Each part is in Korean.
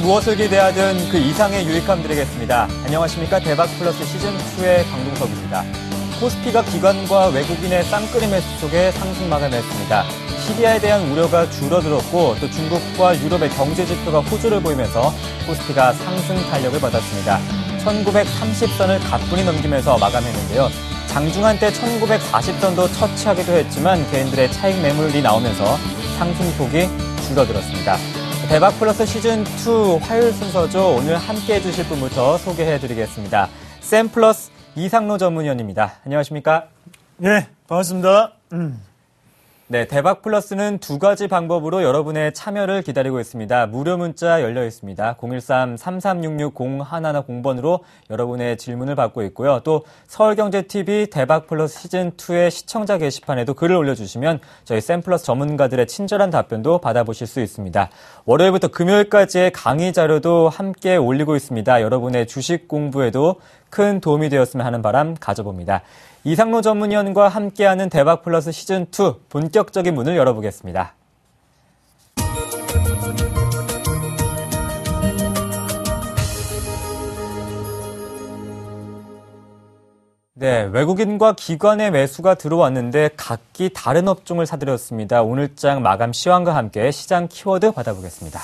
무엇을 기대하든 그 이상의 유익함 드리겠습니다. 안녕하십니까. 대박 플러스 시즌2의 강동석입니다. 코스피가 기관과 외국인의 쌍끌이 매수 속에 상승 마감했습니다. 시리아에 대한 우려가 줄어들었고 또 중국과 유럽의 경제 지표가 호조를 보이면서 코스피가 상승 탄력을 받았습니다. 1930선을 가뿐히 넘기면서 마감했는데요. 장중한 때 1940선도 처치하기도 했지만 개인들의 차익 매물이 나오면서 상승폭이 줄어들었습니다. 대박 플러스 시즌2 화요일 순서죠. 오늘 함께 해주실 분부터 소개해드리겠습니다. 샘플러스 이상로 전문위원입니다. 안녕하십니까? 네, 반갑습니다. 음. 네, 대박 플러스는 두 가지 방법으로 여러분의 참여를 기다리고 있습니다. 무료 문자 열려 있습니다. 013-3366-0110번으로 여러분의 질문을 받고 있고요. 또 서울경제TV 대박 플러스 시즌2의 시청자 게시판에도 글을 올려주시면 저희 샘플러스 전문가들의 친절한 답변도 받아보실 수 있습니다. 월요일부터 금요일까지의 강의 자료도 함께 올리고 있습니다. 여러분의 주식 공부에도 큰 도움이 되었으면 하는 바람 가져봅니다. 이상로 전문위원과 함께하는 대박 플러스 시즌2 본격적인 문을 열어보겠습니다. 네, 외국인과 기관의 매수가 들어왔는데 각기 다른 업종을 사들였습니다. 오늘장 마감 시황과 함께 시장 키워드 받아보겠습니다.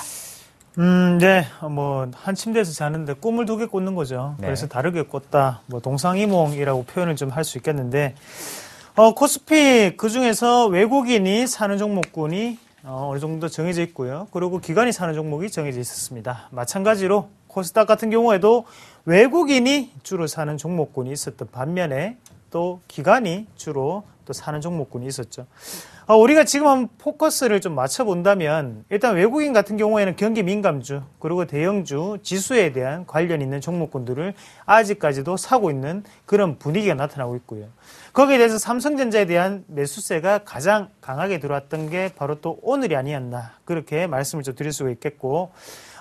음, 네. 뭐, 한 침대에서 자는데 꿈을 두 개 꽂는 거죠. 네. 그래서 다르게 꿨다 뭐, 동상이몽이라고 표현을 좀 할 수 있겠는데, 어, 코스피 그 중에서 외국인이 사는 종목군이 어, 어느 정도 정해져 있고요. 그리고 기관이 사는 종목이 정해져 있었습니다. 마찬가지로 코스닥 같은 경우에도 외국인이 주로 사는 종목군이 있었던 반면에 또 기관이 주로 또 사는 종목군이 있었죠. 아, 우리가 지금 한 포커스를 좀 맞춰본다면 일단 외국인 같은 경우에는 경기 민감주 그리고 대형주 지수에 대한 관련 있는 종목군들을 아직까지도 사고 있는 그런 분위기가 나타나고 있고요. 거기에 대해서 삼성전자에 대한 매수세가 가장 강하게 들어왔던 게 바로 또 오늘이 아니었나 그렇게 말씀을 좀 드릴 수가 있겠고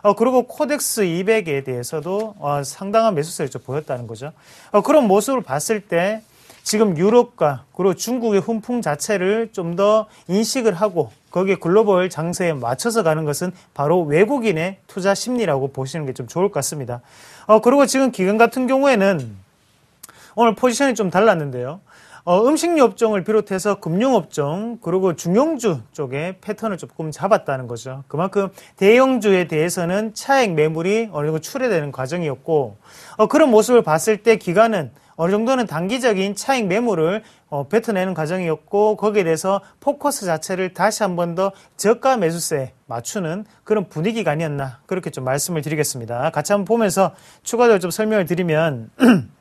어, 그리고 코덱스 200에 대해서도 어, 상당한 매수세를 좀 보였다는 거죠. 어, 그런 모습을 봤을 때 지금 유럽과 그리고 중국의 훈풍 자체를 좀 더 인식을 하고 거기에 글로벌 장세에 맞춰서 가는 것은 바로 외국인의 투자 심리라고 보시는 게 좀 좋을 것 같습니다. 어, 그리고 지금 기간 같은 경우에는 오늘 포지션이 좀 달랐는데요. 어, 음식료 업종을 비롯해서 금융업종 그리고 중용주 쪽에 패턴을 조금 잡았다는 거죠. 그만큼 대형주에 대해서는 차액 매물이 어느 정도 출해되는 과정이었고 어, 그런 모습을 봤을 때 기간은 어느 정도는 단기적인 차익 매물을 어, 뱉어내는 과정이었고 거기에 대해서 포커스 자체를 다시 한 번 더 저가 매수세에 맞추는 그런 분위기가 아니었나 그렇게 좀 말씀을 드리겠습니다. 같이 한번 보면서 추가적으로 좀 설명을 드리면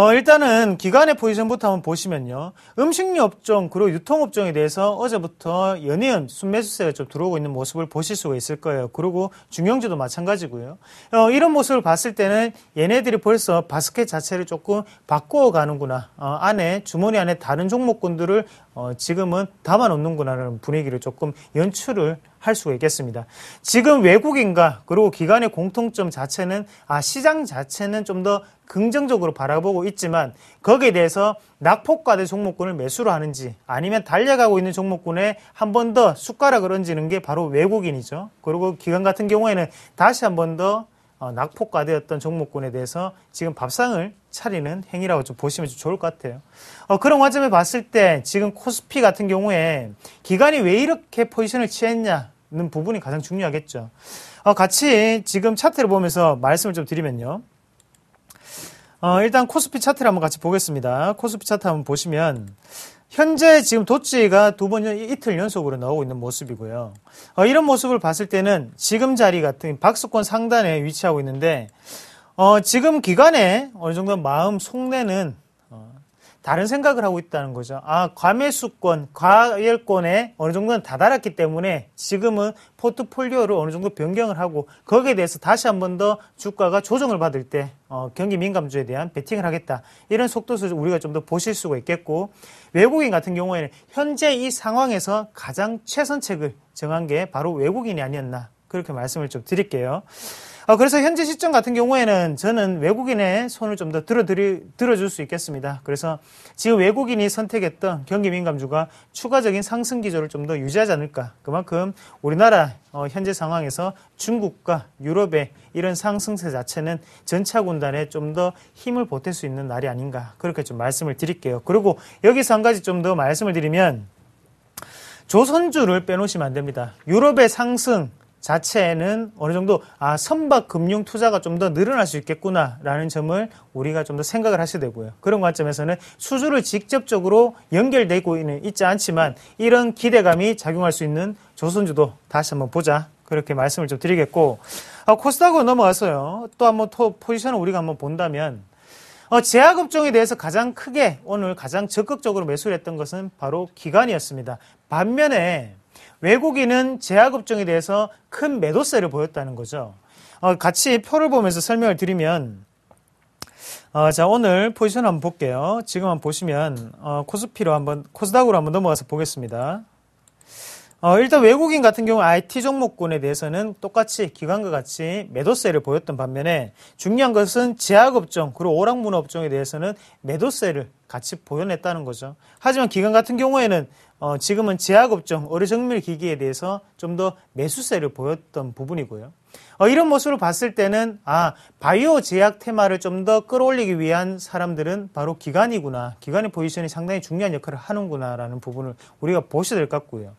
어, 일단은 기관의 포지션부터 한번 보시면요. 음식료 업종 그리고 유통 업종에 대해서 어제부터 연이은 순매수세가 좀 들어오고 있는 모습을 보실 수가 있을 거예요. 그리고 중형주도 마찬가지고요. 어, 이런 모습을 봤을 때는 얘네들이 벌써 바스켓 자체를 조금 바꿔 가는구나. 어, 안에 주머니 안에 다른 종목군들을 어, 지금은 담아놓는구나라는 분위기를 조금 연출을 할 수가 있겠습니다. 지금 외국인과 그리고 기관의 공통점 자체는 아 시장 자체는 좀 더 긍정적으로 바라보고 있지만 거기에 대해서 낙폭과대 종목군을 매수로 하는지 아니면 달려가고 있는 종목군에 한 번 더 숟가락을 얹는 게 바로 외국인이죠. 그리고 기관 같은 경우에는 다시 한번더 어, 낙폭과되었던 종목군에 대해서 지금 밥상을 차리는 행위라고 좀 보시면 좀 좋을 것 같아요. 어, 그런 관점에 봤을 때 지금 코스피 같은 경우에 기간이 왜 이렇게 포지션을 취했냐는 부분이 가장 중요하겠죠. 어, 같이 지금 차트를 보면서 말씀을 좀 드리면요. 어, 일단 코스피 차트를 한번 같이 보겠습니다. 코스피 차트 한번 보시면 현재 지금 도치가 두 번 이틀 연속으로 나오고 있는 모습이고요. 어, 이런 모습을 봤을 때는 지금 자리 같은 박수권 상단에 위치하고 있는데 어, 지금 기간에 어느 정도 마음 속내는 다른 생각을 하고 있다는 거죠. 아, 과매수권, 과열권에 어느 정도는 다다랐기 때문에 지금은 포트폴리오를 어느 정도 변경을 하고 거기에 대해서 다시 한 번 더 주가가 조정을 받을 때 어, 경기 민감주에 대한 베팅을 하겠다. 이런 속도를 우리가 좀 더 보실 수가 있겠고 외국인 같은 경우에는 현재 이 상황에서 가장 최선책을 정한 게 바로 외국인이 아니었나 그렇게 말씀을 좀 드릴게요. 어, 그래서 현재 시점 같은 경우에는 저는 외국인의 손을 좀 더 들어드리, 들어줄 수 있겠습니다. 그래서 지금 외국인이 선택했던 경기 민감주가 추가적인 상승 기조를 좀 더 유지하지 않을까. 그만큼 우리나라 어, 현재 상황에서 중국과 유럽의 이런 상승세 자체는 전차군단에 좀 더 힘을 보탤 수 있는 날이 아닌가. 그렇게 좀 말씀을 드릴게요. 그리고 여기서 한 가지 좀 더 말씀을 드리면 조선주를 빼놓으시면 안 됩니다. 유럽의 상승, 자체에는 어느 정도 아 선박 금융 투자가 좀 더 늘어날 수 있겠구나라는 점을 우리가 좀 더 생각을 하셔야 되고요. 그런 관점에서는 수주를 직접적으로 연결되고 있는 있지 않지만 이런 기대감이 작용할 수 있는 조선주도 다시 한번 보자. 그렇게 말씀을 좀 드리겠고 아, 코스닥으로 넘어가서요. 또 한번 토, 포지션을 우리가 한번 본다면 어, 제약업종에 대해서 가장 크게 오늘 가장 적극적으로 매수를 했던 것은 바로 기관이었습니다. 반면에 외국인은 제약업종에 대해서 큰 매도세를 보였다는 거죠. 어, 같이 표를 보면서 설명을 드리면 어, 자 오늘 포지션 한번 볼게요. 지금 한번 보시면 어, 코스피로 한번 코스닥으로 한번 넘어가서 보겠습니다. 어, 일단 외국인 같은 경우 IT 종목군에 대해서는 똑같이 기관과 같이 매도세를 보였던 반면에 중요한 것은 제약업종 그리고 오락문화업종에 대해서는 매도세를 같이 보여냈다는 거죠. 하지만 기관 같은 경우에는 어, 지금은 제약업종 의료정밀 기기에 대해서 좀 더 매수세를 보였던 부분이고요. 어, 이런 모습을 봤을 때는 아 바이오 제약 테마를 좀 더 끌어올리기 위한 사람들은 바로 기관이구나. 기관의 포지션이 상당히 중요한 역할을 하는구나라는 부분을 우리가 보셔야 될 것 같고요.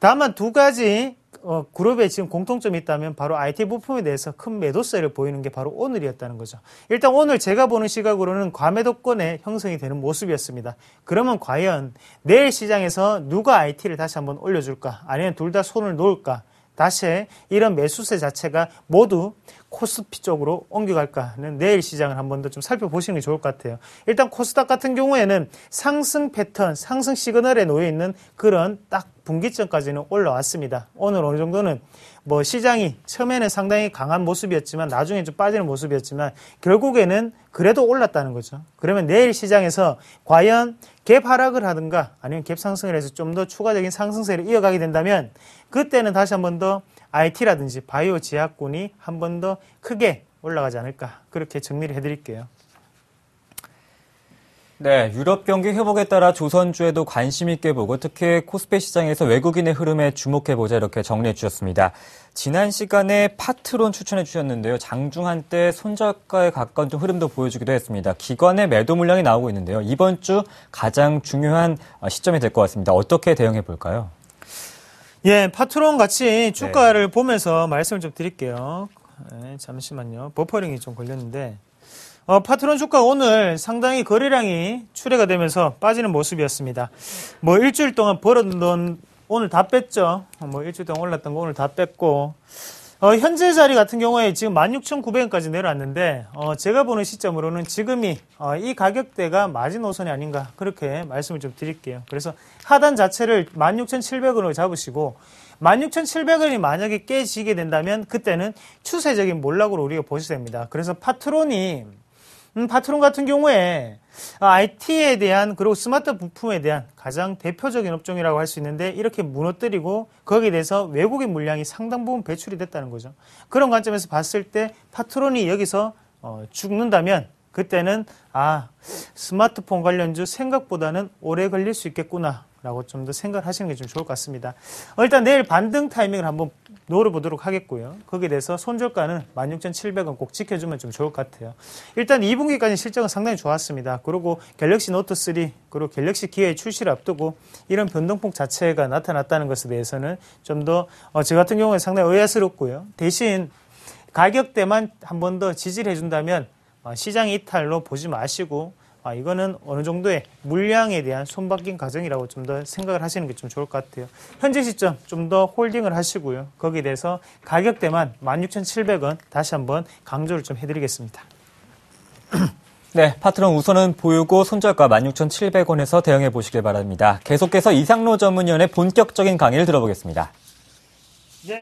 다만 두 가지 어, 그룹에 지금 공통점이 있다면 바로 IT 부품에 대해서 큰 매도세를 보이는 게 바로 오늘이었다는 거죠. 일단 오늘 제가 보는 시각으로는 과매도권의 형성이 되는 모습이었습니다. 그러면 과연 내일 시장에서 누가 IT를 다시 한번 올려줄까? 아니면 둘 다 손을 놓을까? 다시 이런 매수세 자체가 모두 코스피 쪽으로 옮겨갈까는 내일 시장을 한번더 좀 살펴보시는 게 좋을 것 같아요. 일단 코스닥 같은 경우에는 상승 패턴, 상승 시그널에 놓여 있는 그런 딱 분기점까지는 올라왔습니다. 오늘 어느 정도는 뭐 시장이 처음에는 상당히 강한 모습이었지만 나중에 좀 빠지는 모습이었지만 결국에는 그래도 올랐다는 거죠. 그러면 내일 시장에서 과연 갭 하락을 하든가 아니면 갭 상승을 해서 좀 더 추가적인 상승세를 이어가게 된다면 그때는 다시 한 번 더 IT라든지 바이오 지약군이 한 번 더 크게 올라가지 않을까 그렇게 정리를 해드릴게요. 네, 유럽 경기 회복에 따라 조선주에도 관심 있게 보고 특히 코스피 시장에서 외국인의 흐름에 주목해보자 이렇게 정리해 주셨습니다. 지난 시간에 파트론 추천해 주셨는데요. 장중한 때 손절가에 가까운 좀 흐름도 보여주기도 했습니다. 기관의 매도 물량이 나오고 있는데요. 이번 주 가장 중요한 어, 시점이 될 것 같습니다. 어떻게 대응해 볼까요? 예, 파트론 같이 네. 주가를 네. 보면서 말씀을 좀 드릴게요. 네, 잠시만요. 버퍼링이 좀 걸렸는데. 어, 파트론 주가 오늘 상당히 거래량이 출회가 되면서 빠지는 모습이었습니다. 뭐 일주일 동안 벌어놓돈 오늘 다 뺐죠. 뭐 일주일 동안 올랐던 거 오늘 다 뺐고 어, 현재 자리 같은 경우에 지금 16,900원까지 내려왔는데 어, 제가 보는 시점으로는 지금이 어, 이 가격대가 마지노선이 아닌가 그렇게 말씀을 좀 드릴게요. 그래서 하단 자체를 16,700원으로 잡으시고 16,700원이 만약에 깨지게 된다면 그때는 추세적인 몰락으로 우리가 보시야 됩니다. 그래서 파트론이 음, 파트론 같은 경우에 IT에 아, 대한 그리고 스마트 부품에 대한 가장 대표적인 업종이라고 할 수 있는데 이렇게 무너뜨리고 거기에 대해서 외국인 물량이 상당 부분 배출이 됐다는 거죠. 그런 관점에서 봤을 때 파트론이 여기서 어, 죽는다면 그때는 아 스마트폰 관련주 생각보다는 오래 걸릴 수 있겠구나 라고 좀 더 생각을 하시는 게 좀 좋을 것 같습니다. 어, 일단 내일 반등 타이밍을 한번 노려보도록 하겠고요. 거기에 대해서 손절가는 16,700원 꼭 지켜주면 좀 좋을 것 같아요. 일단 2분기까지 실적은 상당히 좋았습니다. 그리고 갤럭시 노트3 그리고 갤럭시 기회의 출시를 앞두고 이런 변동폭 자체가 나타났다는 것에 대해서는 좀 더저 어, 같은 경우에 상당히 의아스럽고요. 대신 가격대만 한 번 더 지지를 해준다면 어, 시장 이탈로 보지 마시고 아, 이거는 어느 정도의 물량에 대한 손바뀐 과정이라고 좀 더 생각을 하시는 게 좀 좋을 것 같아요. 현재 시점 좀 더 홀딩을 하시고요. 거기에 대해서 가격대만 16,700원 다시 한번 강조를 좀 해드리겠습니다. 네, 파트론 우선은 보유고 손절가 16,700원에서 대응해 보시길 바랍니다. 계속해서 이상로 전문위원의 본격적인 강의를 들어보겠습니다. 네.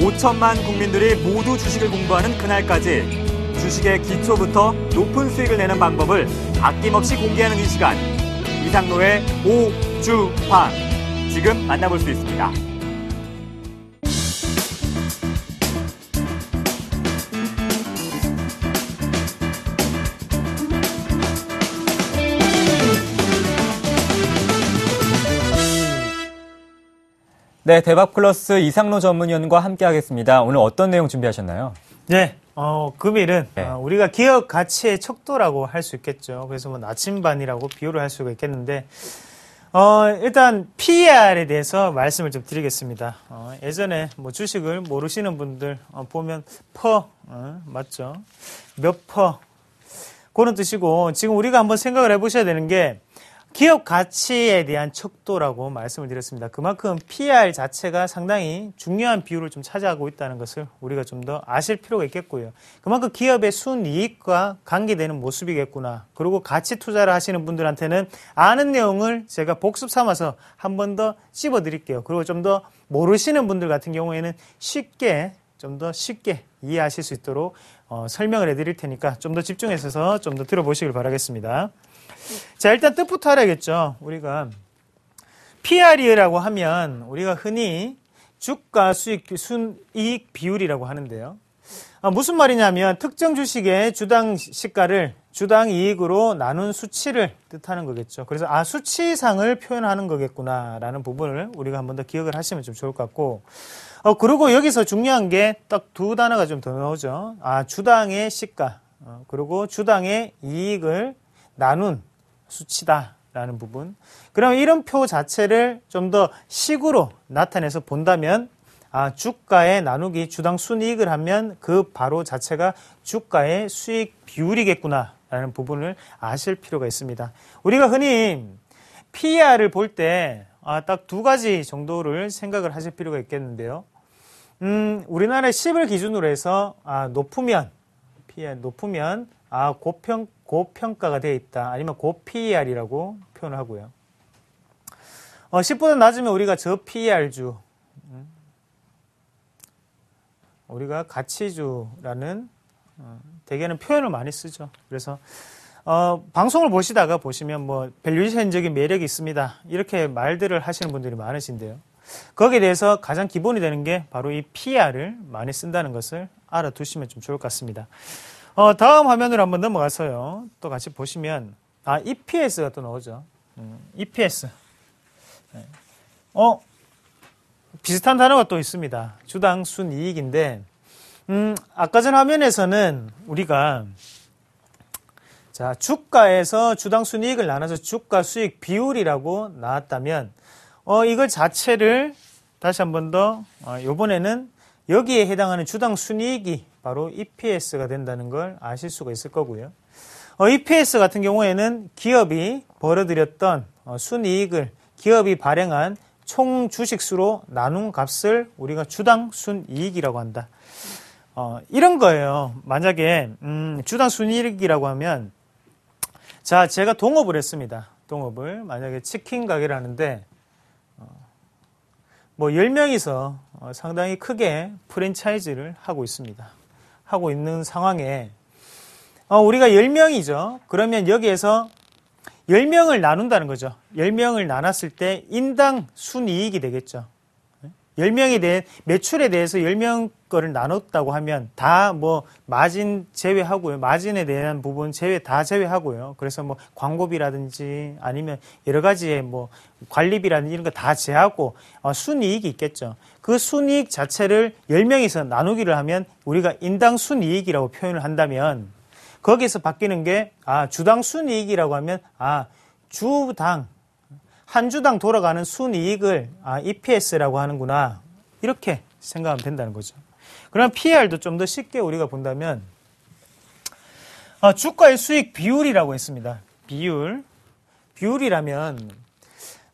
5천만 국민들이 모두 주식을 공부하는 그날까지 주식의 기초부터 높은 수익을 내는 방법을 아낌없이 공개하는 이 시간 이상로의 오주파 지금 만나볼 수 있습니다. 네, 대박 플러스 이상로 전문위원과 함께하겠습니다. 오늘 어떤 내용 준비하셨나요? 네, 어, 금일은 네. 어, 우리가 기억 가치의 척도라고 할 수 있겠죠. 그래서 뭐 나침반이라고 비유를 할 수가 있겠는데 어, 일단 PER에 대해서 말씀을 좀 드리겠습니다. 어, 예전에 뭐 주식을 모르시는 분들 어, 보면 퍼 어, 맞죠? 몇 퍼 그런 뜻이고 지금 우리가 한번 생각을 해보셔야 되는 게 기업 가치에 대한 척도라고 말씀을 드렸습니다. 그만큼 PR 자체가 상당히 중요한 비율을 좀 차지하고 있다는 것을 우리가 좀 더 아실 필요가 있겠고요. 그만큼 기업의 순이익과 관계되는 모습이겠구나. 그리고 가치 투자를 하시는 분들한테는 아는 내용을 제가 복습 삼아서 한 번더 씹어 드릴게요. 그리고 좀 더 모르시는 분들 같은 경우에는 쉽게 좀 더 쉽게 이해하실 수 있도록 어, 설명을 해드릴 테니까 좀 더 집중해서 좀 더 들어보시길 바라겠습니다. 자, 일단 뜻부터 알아야겠죠. 우리가 PR이라고 하면 우리가 흔히 주가 수익 순이익 비율이라고 하는데요. 아, 무슨 말이냐면 특정 주식의 주당 시가를 주당 이익으로 나눈 수치를 뜻하는 거겠죠. 그래서 아 수치상을 표현하는 거겠구나라는 부분을 우리가 한 번 더 기억을 하시면 좀 좋을 것 같고. 어 그리고 여기서 중요한 게 딱 두 단어가 좀 더 나오죠. 아 주당의 시가 어, 그리고 주당의 이익을 나눈 수치다라는 부분. 그럼 이름표 자체를 좀 더 식으로 나타내서 본다면 아, 주가에 나누기 주당 순이익을 하면 그 바로 자체가 주가의 수익 비율이겠구나라는 부분을 아실 필요가 있습니다. 우리가 흔히 PER을 볼 때 딱두 아, 가지 정도를 생각을 하실 필요가 있겠는데요. 음, 우리나라의 10을 기준으로 해서 아, 높으면 PER 높으면 아, 고평 고평가가 되어 있다. 아니면 고PER이라고 표현을 하고요. 어, 10보다 낮으면 우리가 저 PER주, 음. 우리가 가치주라는 어, 대개는 표현을 많이 쓰죠. 그래서 어, 방송을 보시다가 보시면 뭐 밸류에이션적인 매력이 있습니다. 이렇게 말들을 하시는 분들이 많으신데요. 거기에 대해서 가장 기본이 되는 게 바로 이 PR을 많이 쓴다는 것을 알아두시면 좀 좋을 것 같습니다. 어, 다음 화면으로 한 번 넘어가서요. 또 같이 보시면, 아, EPS가 또 나오죠. 음, EPS. 네. 어, 비슷한 단어가 또 있습니다. 주당 순이익인데, 음, 아까 전 화면에서는 우리가 자, 주가에서 주당 순이익을 나눠서 주가 수익 비율이라고 나왔다면, 어, 이걸 자체를 다시 한 번 더, 어, 요번에는 여기에 해당하는 주당 순이익이 바로 EPS가 된다는 걸 아실 수가 있을 거고요. 어, EPS 같은 경우에는 기업이 벌어들였던 어, 순이익을 기업이 발행한 총 주식수로 나눈 값을 우리가 주당 순이익이라고 한다. 어, 이런 거예요. 만약에 음, 주당 순이익이라고 하면 자 제가 동업을 했습니다. 동업을 만약에 치킨 가게를 하는데 어, 뭐 10명이서 어, 상당히 크게 프랜차이즈를 하고 있습니다. 하고 있는 상황에 어, 우리가 10명이죠. 그러면 여기에서 10명을 나눈다는 거죠. 10명을 나눴을 때 인당 순이익이 되겠죠. 10명에 대한 매출에 대해서 10명 거를 나눴다고 하면 다 뭐 마진 제외하고요. 마진에 대한 부분 제외 다 제외하고요. 그래서 뭐 광고비라든지 아니면 여러 가지의 뭐 관리비라든지 이런 거 다 제하고 어, 순이익이 있겠죠. 그 순이익 자체를 10명에서 나누기를 하면 우리가 인당 순이익이라고 표현을 한다면 거기에서 바뀌는 게 아, 주당 순이익이라고 하면 아, 주당 한 주당 돌아가는 순이익을 아, EPS라고 하는구나 이렇게 생각하면 된다는 거죠. 그럼 러 PR도 좀 더 쉽게 우리가 본다면 아, 주가의 수익 비율이라고 했습니다. 비율 비율이라면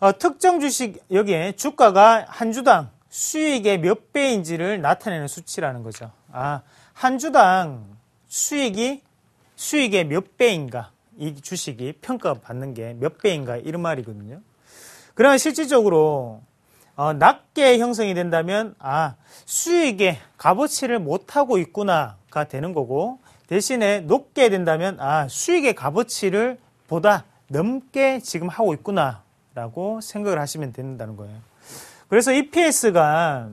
어, 특정 주식 여기에 주가가 한 주당 수익의 몇 배인지를 나타내는 수치라는 거죠. 아, 한 주당 수익이 수익의 몇 배인가 이 주식이 평가받는 게 몇 배인가 이런 말이거든요. 그러면 실질적으로 어, 낮게 형성이 된다면 아 수익의 값어치를 못하고 있구나가 되는 거고 대신에 높게 된다면 아 수익의 값어치를 보다 넘게 지금 하고 있구나라고 생각을 하시면 된다는 거예요. 그래서 EPS가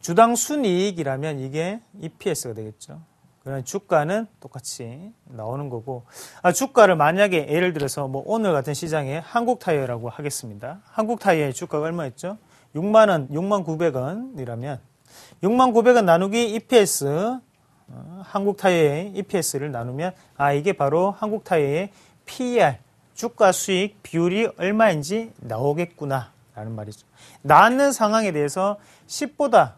주당 순이익이라면 이게 EPS가 되겠죠. 그러면 주가는 똑같이 나오는 거고 아, 주가를 만약에 예를 들어서 뭐 오늘 같은 시장에 한국타이어라고 하겠습니다. 한국타이어의 주가가 얼마였죠? 6만 원, 6만 900원이라면 6만 900원 나누기 EPS 어, 한국타이어의 EPS를 나누면 아 이게 바로 한국타이어의 PER 주가 수익 비율이 얼마인지 나오겠구나라는 말이죠. 나는 상황에 대해서 10보다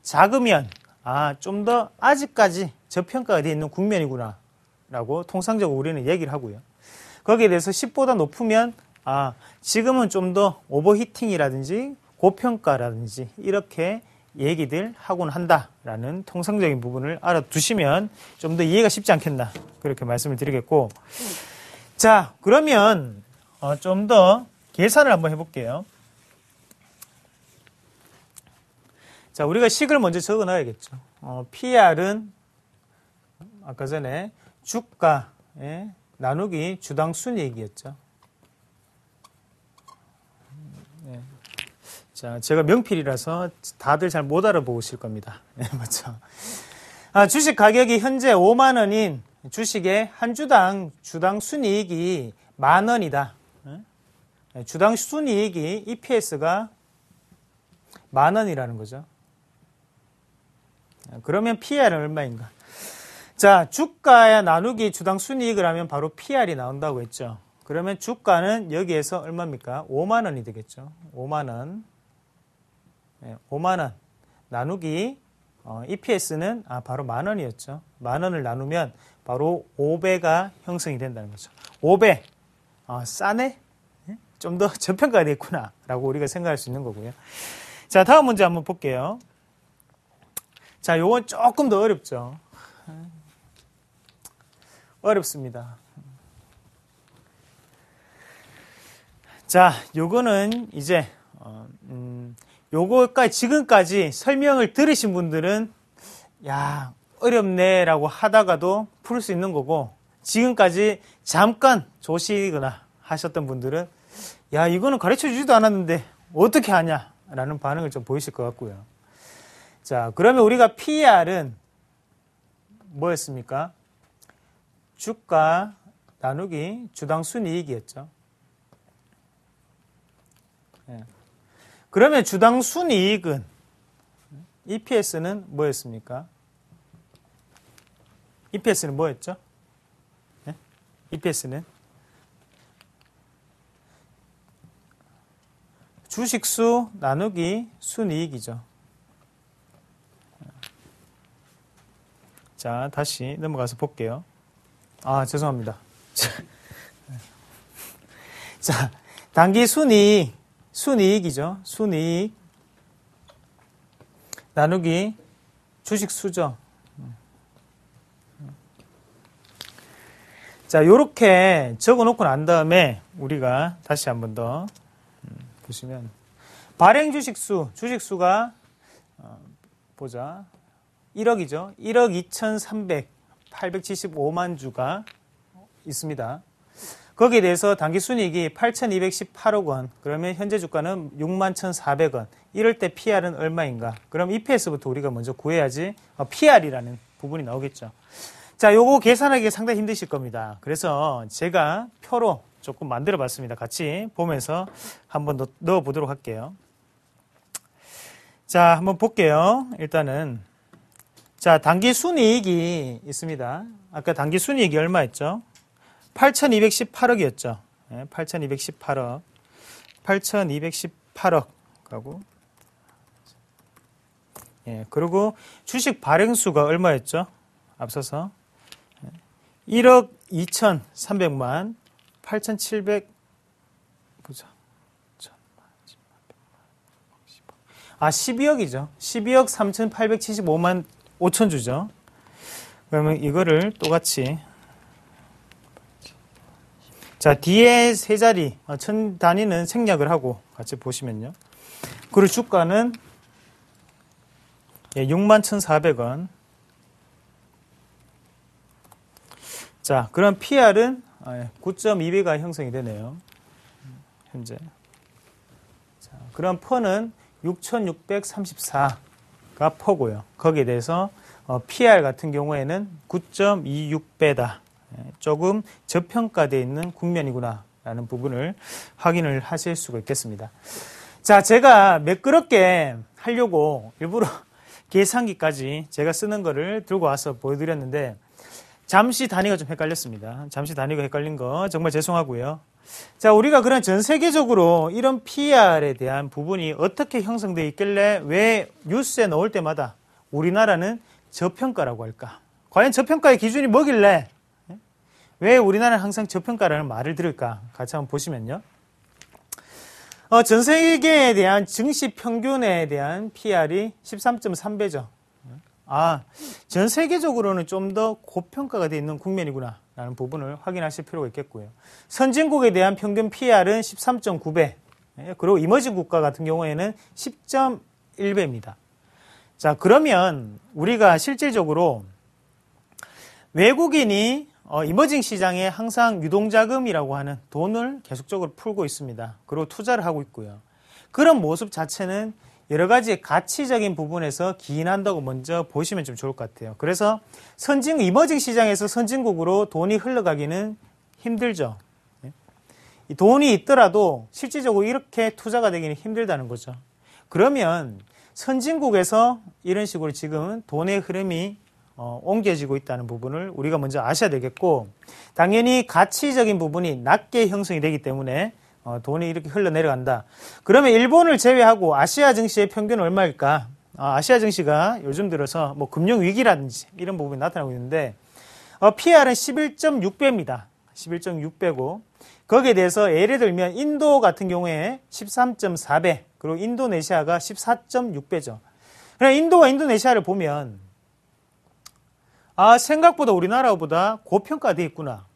작으면 아 좀 더 아직까지 저평가가 되어 있는 국면이구나라고 통상적으로 우리는 얘기를 하고요. 거기에 대해서 10보다 높으면 아, 지금은 좀 더 오버히팅이라든지 고평가라든지 이렇게 얘기들 하곤 한다라는 통상적인 부분을 알아두시면 좀 더 이해가 쉽지 않겠나 그렇게 말씀을 드리겠고 자 그러면 어, 좀더 계산을 한번 해볼게요. 자 우리가 식을 먼저 적어놔야겠죠. 어, PR은 아까 전에 주가 예, 나누기 주당 순이익이었죠. 음, 예. 자, 제가 명필이라서 다들 잘 못 알아보실 겁니다. 예, 맞죠. 아, 주식 가격이 현재 5만 원인 주식의 한 주당 주당 순이익이 만 원이다. 예? 예, 주당 순이익이 EPS가 만 원이라는 거죠. 아, 그러면 PR은 얼마인가? 자, 주가의 나누기 주당 순이익을 하면 바로 PR이 나온다고 했죠. 그러면 주가는 여기에서 얼마입니까? 5만 원이 되겠죠. 5만 원. 5만 원 나누기 어, EPS는 아, 바로 만 원이었죠. 만 원을 나누면 바로 5배가 형성이 된다는 거죠. 5배. 아, 싸네. 네? 좀 더 저평가가 됐구나라고 우리가 생각할 수 있는 거고요. 자, 다음 문제 한번 볼게요. 자, 요건 조금 더 어렵죠. 어렵습니다. 자, 요거는 이제 어, 음, 요거까지 지금까지 설명을 들으신 분들은 야 어렵네라고 하다가도 풀 수 있는 거고 지금까지 잠깐 조시거나 하셨던 분들은 야 이거는 가르쳐 주지도 않았는데 어떻게 하냐라는 반응을 좀 보이실 것 같고요. 자 그러면 우리가 PR은 뭐였습니까? 주가 나누기 주당 순이익이었죠. 예. 그러면 주당 순이익은 EPS는 뭐였습니까? EPS는 뭐였죠? 예? EPS는 주식수 나누기 순이익이죠. 자, 다시 넘어가서 볼게요. 아, 죄송합니다. 자, 단기 순이익, 순이익이죠. 순이익 나누기 주식 수죠. 자, 요렇게 적어 놓고 난 다음에 우리가 다시 한 번 더 보시면 발행 주식 수, 주식 수가 어, 보자. 1억이죠. 1억 2,300. 875만 주가 있습니다. 거기에 대해서 단기 순이익이 8,218억 원. 그러면 현재 주가는 61,400원. 이럴 때 PR은 얼마인가? 그럼 EPS부터 우리가 먼저 구해야지 어, PR이라는 부분이 나오겠죠. 자, 요거 계산하기 상당히 힘드실 겁니다. 그래서 제가 표로 조금 만들어 봤습니다. 같이 보면서 한번 넣어 보도록 할게요. 자, 한번 볼게요. 일단은 자, 단기 순이익이 있습니다. 아까 단기 순이익이 얼마였죠? 8,218억이었죠. 8,218억. 8,218억 가고 예, 그리고 주식 발행수가 얼마였죠? 앞서서 1억 2,300만 8,700 보자. 아, 12억이죠. 12억 3,875만 5천 주죠. 그러면 이거를 똑같이 자 뒤에 세 자리 어, 천 단위는 생략을 하고 같이 보시면요. 그리고 주가는 6만 예, 1,400원. 자, 그럼 PR은 9.2배가 아, 예, 형성이 되네요. 현재. 자, 그럼 퍼는 6,634. 가 퍼고요. 거기에 대해서 어, PR 같은 경우에는 9.26배다. 예, 조금 저평가되어 있는 국면이구나라는 부분을 확인을 하실 수가 있겠습니다. 자, 제가 매끄럽게 하려고 일부러 계산기까지 제가 쓰는 거를 들고 와서 보여드렸는데 잠시 단위가 좀 헷갈렸습니다. 잠시 단위가 헷갈린 거 정말 죄송하고요. 자, 우리가 그런 전 세계적으로 이런 PR에 대한 부분이 어떻게 형성돼 있길래 왜 뉴스에 넣을 때마다 우리나라는 저평가라고 할까? 과연 저평가의 기준이 뭐길래 왜 우리나라는 항상 저평가라는 말을 들을까? 같이 한번 보시면요. 어, 전 세계에 대한 증시 평균에 대한 PR이 13.3배죠. 아, 전 세계적으로는 좀 더 고평가가 되어 있는 국면이구나. 라는 부분을 확인하실 필요가 있겠고요. 선진국에 대한 평균 PR은 13.9배, 예, 그리고 이머징 국가 같은 경우에는 10.1배입니다. 자, 그러면 우리가 실질적으로 외국인이 어, 이머징 시장에 항상 유동자금이라고 하는 돈을 계속적으로 풀고 있습니다. 그리고 투자를 하고 있고요. 그런 모습 자체는 여러 가지 가치적인 부분에서 기인한다고 먼저 보시면 좀 좋을 것 같아요. 그래서 선진국, 이머징 시장에서 선진국으로 돈이 흘러가기는 힘들죠. 예? 돈이 있더라도 실질적으로 이렇게 투자가 되기는 힘들다는 거죠. 그러면 선진국에서 이런 식으로 지금 돈의 흐름이 어, 옮겨지고 있다는 부분을 우리가 먼저 아셔야 되겠고 당연히 가치적인 부분이 낮게 형성이 되기 때문에 어, 돈이 이렇게 흘러내려간다. 그러면 일본을 제외하고 아시아 증시의 평균 얼마일까? 어, 아시아 증시가 요즘 들어서 뭐 금융 위기라든지 이런 부분이 나타나고 있는데 어, PR은 11.6배입니다. 11.6배고 거기에 대해서 예를 들면 인도 같은 경우에 13.4배 그리고 인도네시아가 14.6배죠. 그냥 인도와 인도네시아를 보면 아 생각보다 우리나라보다 고평가돼 있구나.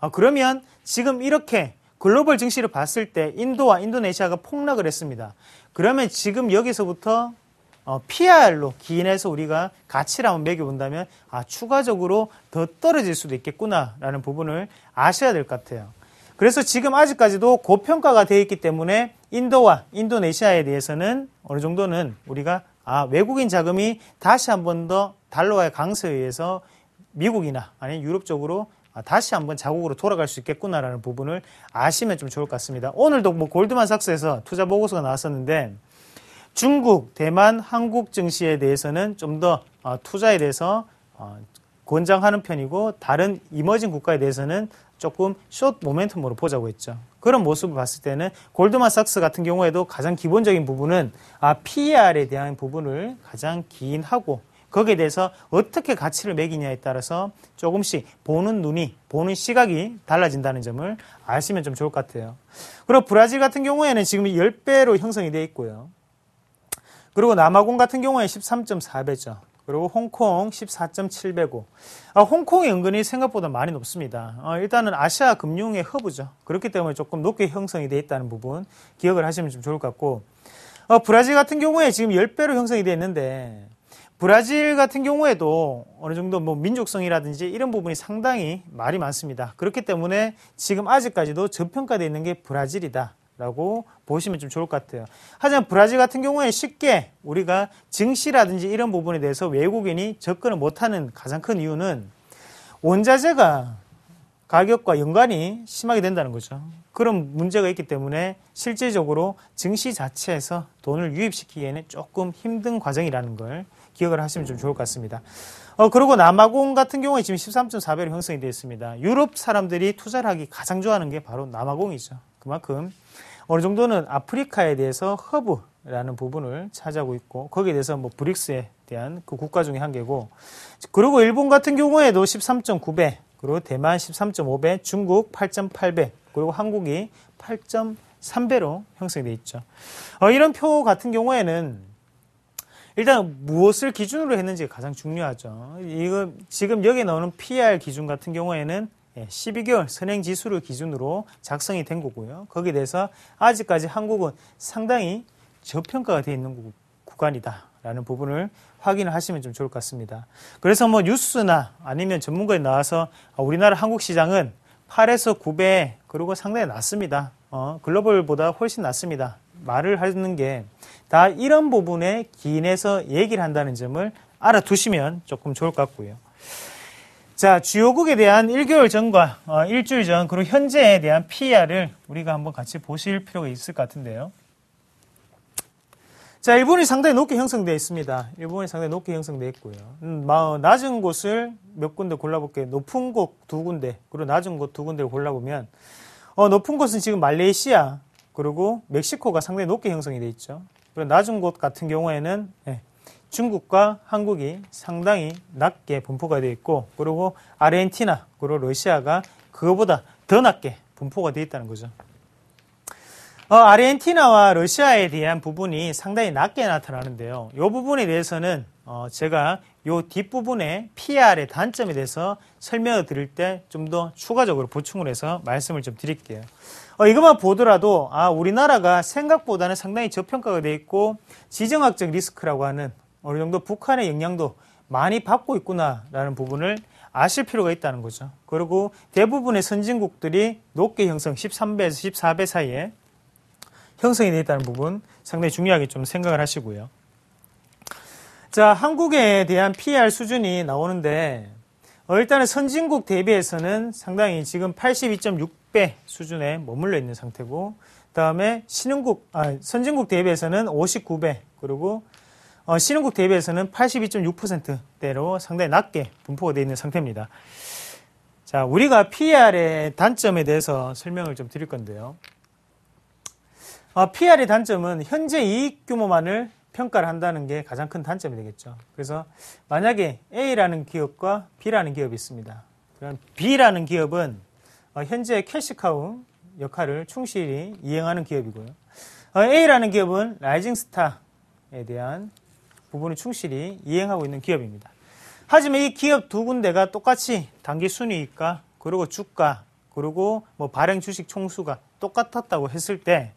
아 그러면 지금 이렇게 글로벌 증시를 봤을 때 인도와 인도네시아가 폭락을 했습니다. 그러면 지금 여기서부터 어, PR로 기인해서 우리가 가치를 한번 매겨본다면 아 추가적으로 더 떨어질 수도 있겠구나라는 부분을 아셔야 될 것 같아요. 그래서 지금 아직까지도 고평가가 되어 있기 때문에 인도와 인도네시아에 대해서는 어느 정도는 우리가 아 외국인 자금이 다시 한 번 더 달러와의 강세에 의해서 미국이나 아니면 유럽 쪽으로 아, 다시 한번 자국으로 돌아갈 수 있겠구나라는 부분을 아시면 좀 좋을 것 같습니다. 오늘도 뭐 골드만삭스에서 투자 보고서가 나왔었는데 중국, 대만, 한국 증시에 대해서는 좀더 어, 투자에 대해서 어, 권장하는 편이고 다른 이머징 국가에 대해서는 조금 숏 모멘텀으로 보자고 했죠. 그런 모습을 봤을 때는 골드만삭스 같은 경우에도 가장 기본적인 부분은 아, PER에 대한 부분을 가장 기인하고 거기에 대해서 어떻게 가치를 매기냐에 따라서 조금씩 보는 눈이, 보는 시각이 달라진다는 점을 아시면 좀 좋을 것 같아요. 그리고 브라질 같은 경우에는 지금 10배로 형성이 되어 있고요. 그리고 남아공 같은 경우에 13.4배죠. 그리고 홍콩 14.7배고. 아, 홍콩이 은근히 생각보다 많이 높습니다. 아, 일단은 아시아 금융의 허브죠. 그렇기 때문에 조금 높게 형성이 되어 있다는 부분 기억을 하시면 좀 좋을 것 같고. 어, 브라질 같은 경우에 지금 10배로 형성이 되어 있는데 브라질 같은 경우에도 어느 정도 뭐 민족성이라든지 이런 부분이 상당히 말이 많습니다. 그렇기 때문에 지금 아직까지도 저평가되어 있는 게 브라질이다. 라고 보시면 좀 좋을 것 같아요. 하지만 브라질 같은 경우에 쉽게 우리가 증시라든지 이런 부분에 대해서 외국인이 접근을 못하는 가장 큰 이유는 원자재가 가격과 연관이 심하게 된다는 거죠. 그런 문제가 있기 때문에 실질적으로 증시 자체에서 돈을 유입시키기에는 조금 힘든 과정이라는 걸 기억을 하시면 좀 좋을 것 같습니다. 어, 그리고 남아공 같은 경우에 지금 13.4배로 형성이 되어 있습니다. 유럽 사람들이 투자를 하기 가장 좋아하는 게 바로 남아공이죠. 그만큼 어느 정도는 아프리카에 대해서 허브라는 부분을 차지하고 있고 거기에 대해서 뭐 브릭스에 대한 그 국가 중에 한 개고 그리고 일본 같은 경우에도 13.9배 그리고 대만 13.5배 중국 8.8배 그리고 한국이 8.3배로 형성 되어 있죠. 어, 이런 표 같은 경우에는 일단 무엇을 기준으로 했는지가 가장 중요하죠. 이거 지금 여기에 나오는 PR 기준 같은 경우에는 12개월 예, 선행 지수를 기준으로 작성이 된 거고요. 거기에 대해서 아직까지 한국은 상당히 저평가가 되어 있는 구간이다라는 부분을 확인을 하시면 좀 좋을 것 같습니다. 그래서 뭐 뉴스나 아니면 전문가에 나와서 아, 우리나라 한국 시장은 8에서 9배 그리고 상당히 낮습니다. 어, 글로벌보다 훨씬 낮습니다. 말을 하는 게다 이런 부분에 기인해서 얘기를 한다는 점을 알아두시면 조금 좋을 것 같고요. 자, 주요국에 대한 1개월 전과 어, 일주일 전, 그리고 현재에 대한 PR을 우리가 한번 같이 보실 필요가 있을 것 같은데요. 자, 일본이 상당히 높게 형성되어 있습니다. 일본이 상당히 높게 형성되어 있고요. 음, 낮은 곳을 몇 군데 골라볼게요. 높은 곳 두 군데, 그리고 낮은 곳 두 군데를 골라보면, 어, 높은 곳은 지금 말레이시아, 그리고 멕시코가 상당히 높게 형성이 되어 있죠. 그리고 낮은 곳 같은 경우에는 예, 중국과 한국이 상당히 낮게 분포가 되어 있고 그리고 아르헨티나 그리고 러시아가 그거보다 더 낮게 분포가 되어 있다는 거죠. 어, 아르헨티나와 러시아에 대한 부분이 상당히 낮게 나타나는데요. 이 부분에 대해서는 어, 제가 요 뒷부분에 PR의 단점에 대해서 설명을 드릴 때 좀 더 추가적으로 보충을 해서 말씀을 좀 드릴게요. 어, 이것만 보더라도 아 우리나라가 생각보다는 상당히 저평가가 돼 있고 지정학적 리스크라고 하는 어느 정도 북한의 영향도 많이 받고 있구나라는 부분을 아실 필요가 있다는 거죠. 그리고 대부분의 선진국들이 높게 형성 13배에서 14배 사이에 형성이 되어 있다는 부분 상당히 중요하게 좀 생각을 하시고요. 자, 한국에 대한 PR 수준이 나오는데 어, 일단은 선진국 대비해서는 상당히 지금 82.6배 수준에 머물러 있는 상태고 그다음에 신흥국 아, 선진국 대비해서는 59배 그리고 어, 신흥국 대비해서는 82.6%대로 상당히 낮게 분포가 되어 있는 상태입니다. 자, 우리가 PR의 단점에 대해서 설명을 좀 드릴 건데요. 어, PR의 단점은 현재 이익 규모만을 평가를 한다는 게 가장 큰 단점이 되겠죠. 그래서 만약에 A라는 기업과 B라는 기업이 있습니다. 그럼 B라는 기업은 어, 현재 캐시카우 역할을 충실히 이행하는 기업이고요. 어, A라는 기업은 라이징스타에 대한 부분을 충실히 이행하고 있는 기업입니다. 하지만 이 기업 두 군데가 똑같이 단기 순이익과 그리고 주가 그리고 뭐 발행 주식 총수가 똑같았다고 했을 때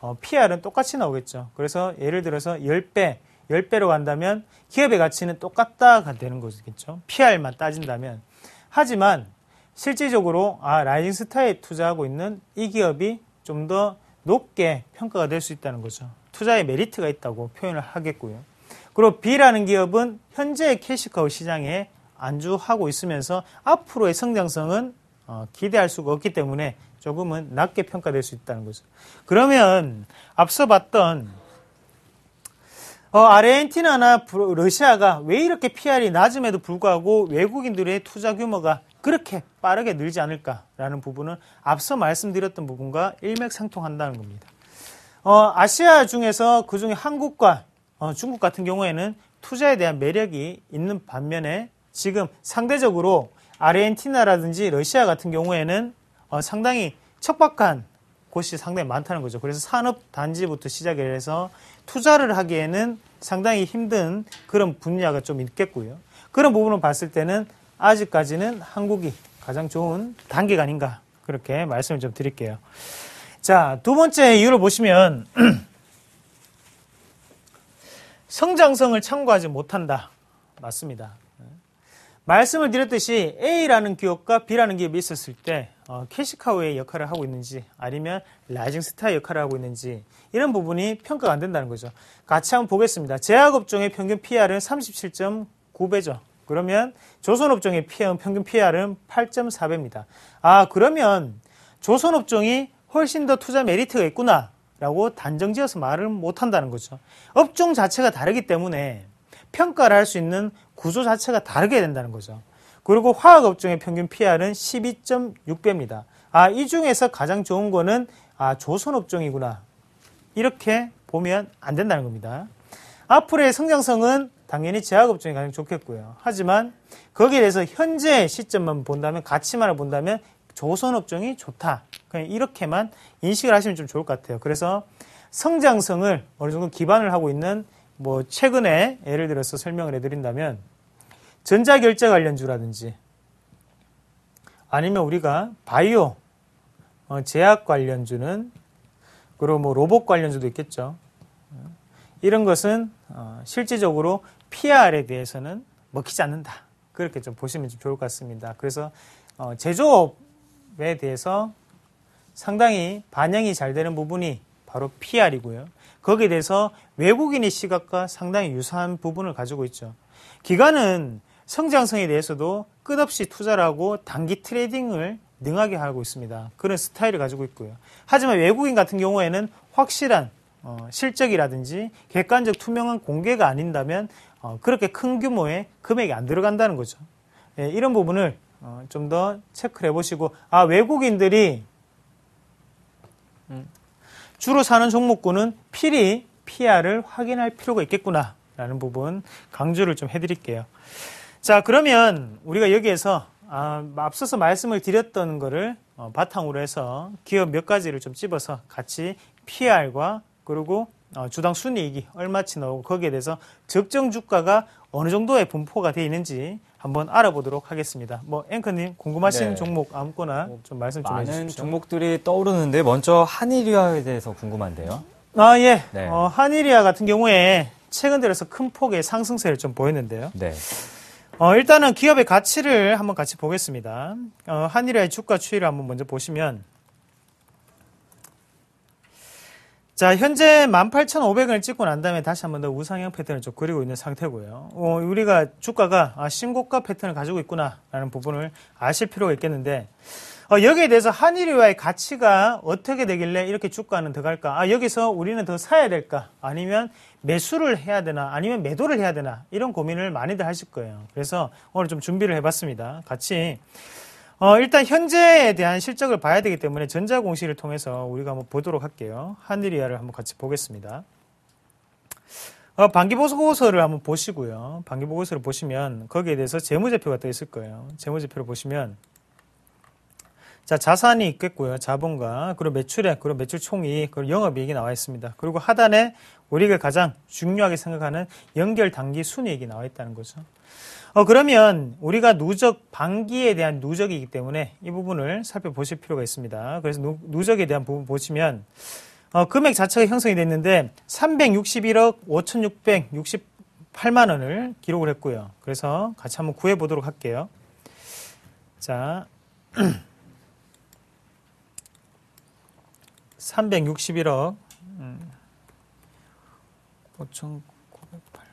어, PR은 똑같이 나오겠죠. 그래서 예를 들어서 10배, 10배로 간다면 기업의 가치는 똑같다가 되는 거겠죠. PR만 따진다면. 하지만 실질적으로 아, 라이징 스타에 투자하고 있는 이 기업이 좀 더 높게 평가가 될 수 있다는 거죠. 투자의 메리트가 있다고 표현을 하겠고요. 그리고 B라는 기업은 현재의 캐시카우 시장에 안주하고 있으면서 앞으로의 성장성은 어, 기대할 수가 없기 때문에 조금은 낮게 평가될 수 있다는 거죠. 그러면 앞서 봤던 어, 아르헨티나나 러시아가 왜 이렇게 PR이 낮음에도 불구하고 외국인들의 투자 규모가 그렇게 빠르게 늘지 않을까라는 부분은 앞서 말씀드렸던 부분과 일맥상통한다는 겁니다. 어, 아시아 중에서 그 중에 한국과 어, 중국 같은 경우에는 투자에 대한 매력이 있는 반면에 지금 상대적으로 아르헨티나라든지 러시아 같은 경우에는 어, 상당히 척박한 곳이 상당히 많다는 거죠. 그래서 산업 단지부터 시작을 해서 투자를 하기에는 상당히 힘든 그런 분야가 좀 있겠고요. 그런 부분을 봤을 때는 아직까지는 한국이 가장 좋은 단계가 아닌가 그렇게 말씀을 좀 드릴게요. 자, 두 번째 이유를 보시면 성장성을 참고하지 못한다. 맞습니다. 말씀을 드렸듯이 A라는 기업과 B라는 기업이 있었을 때 어, 캐시카우의 역할을 하고 있는지 아니면 라이징 스타의 역할을 하고 있는지 이런 부분이 평가가 안 된다는 거죠. 같이 한번 보겠습니다. 제약업종의 평균 PR은 37.9배죠. 그러면 조선업종의 평균 PR은 8.4배입니다. 아, 그러면 조선업종이 훨씬 더 투자 메리트가 있구나 라고 단정지어서 말을 못한다는 거죠. 업종 자체가 다르기 때문에 평가를 할 수 있는 구조 자체가 다르게 된다는 거죠. 그리고 화학업종의 평균 PR은 12.6배입니다. 아, 이 중에서 가장 좋은 거는 아, 조선업종이구나. 이렇게 보면 안 된다는 겁니다. 앞으로의 성장성은 당연히 제약업종이 가장 좋겠고요. 하지만 거기에 대해서 현재 시점만 본다면 가치만을 본다면 조선업종이 좋다. 그냥 이렇게만 인식을 하시면 좀 좋을 것 같아요. 그래서 성장성을 어느 정도 기반을 하고 있는 뭐 최근에 예를 들어서 설명을 해드린다면 전자결제 관련주라든지 아니면 우리가 바이오, 어, 제약 관련주는 그리고 뭐 로봇 관련주도 있겠죠. 이런 것은 어, 실질적으로 PR에 대해서는 먹히지 않는다. 그렇게 좀 보시면 좀 좋을 것 같습니다. 그래서 어, 제조업에 대해서 상당히 반영이 잘 되는 부분이 바로 PR이고요. 거기에 대해서 외국인의 시각과 상당히 유사한 부분을 가지고 있죠. 기간은 성장성에 대해서도 끝없이 투자를 하고 단기 트레이딩을 능하게 하고 있습니다. 그런 스타일을 가지고 있고요. 하지만 외국인 같은 경우에는 확실한 어, 실적이라든지 객관적 투명한 공개가 아닌다면 어, 그렇게 큰 규모의 금액이 안 들어간다는 거죠. 예, 이런 부분을 어, 좀 더 체크를 해보시고 아 외국인들이 음, 주로 사는 종목군은 필히 PR을 확인할 필요가 있겠구나라는 부분 강조를 좀 해드릴게요. 자, 그러면 우리가 여기에서 아, 앞서서 말씀을 드렸던 거를 어, 바탕으로 해서 기업 몇 가지를 좀 집어서 같이 PR과 그리고 어, 주당 순이익이 얼마치 나오고 거기에 대해서 적정 주가가 어느 정도의 분포가 되어 있는지 한번 알아보도록 하겠습니다. 뭐 앵커님 궁금하신 네. 종목 아무거나 뭐, 좀 말씀 좀 해주십시오. 많은 종목들이 떠오르는데 먼저 한일리아에 대해서 궁금한데요. 아 예. 네. 어, 한일이아 같은 경우에 최근 들어서 큰 폭의 상승세를 좀 보였는데요. 네. 어, 일단은 기업의 가치를 한번 같이 보겠습니다. 어, 한일의 주가 추이를 한번 먼저 보시면 자, 현재 18,500원을 찍고 난 다음에 다시 한번 더 우상향 패턴을 좀 그리고 있는 상태고요. 어, 우리가 주가가 아, 신고가 패턴을 가지고 있구나라는 부분을 아실 필요가 있겠는데 어, 여기에 대해서 한일이와의 가치가 어떻게 되길래 이렇게 주가는 더 갈까? 아, 여기서 우리는 더 사야 될까? 아니면 매수를 해야 되나? 아니면 매도를 해야 되나? 이런 고민을 많이들 하실 거예요. 그래서 오늘 좀 준비를 해봤습니다. 같이. 어, 일단 현재에 대한 실적을 봐야 되기 때문에 전자공시를 통해서 우리가 한번 보도록 할게요. 한일이와를 한번 같이 보겠습니다. 어, 반기보고서를 한번 보시고요. 반기보고서를 보시면 거기에 대해서 재무제표가 떠 있을 거예요. 재무제표를 보시면 자, 자산이 있겠고요. 자본과, 그리고 매출액, 그리고 매출 총이, 그리고 영업이익이 나와 있습니다. 그리고 하단에 우리가 가장 중요하게 생각하는 연결 단기 순이익이 나와 있다는 거죠. 어, 그러면 우리가 누적, 반기에 대한 누적이기 때문에 이 부분을 살펴보실 필요가 있습니다. 그래서 누, 적에 대한 부분 보시면, 어, 금액 자체가 형성이 됐는데, 361억 5,668만 원을 기록을 했고요. 그래서 같이 한번 구해보도록 할게요. 자. 361억 5,908.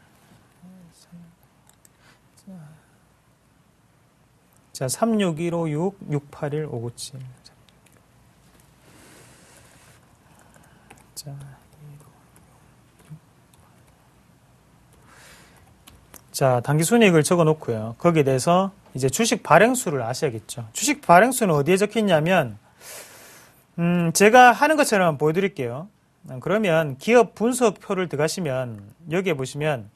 음. 자, 36156 681 597. 자, 자, 단기 순이익을 적어 놓고요. 거기에 대해서 이제 주식 발행수를 아셔야겠죠. 주식 발행수는 어디에 적혀 있냐면 음, 제가 하는 것처럼 보여드릴게요. 음, 그러면 기업 분석표를 들어가시면 여기에 보시면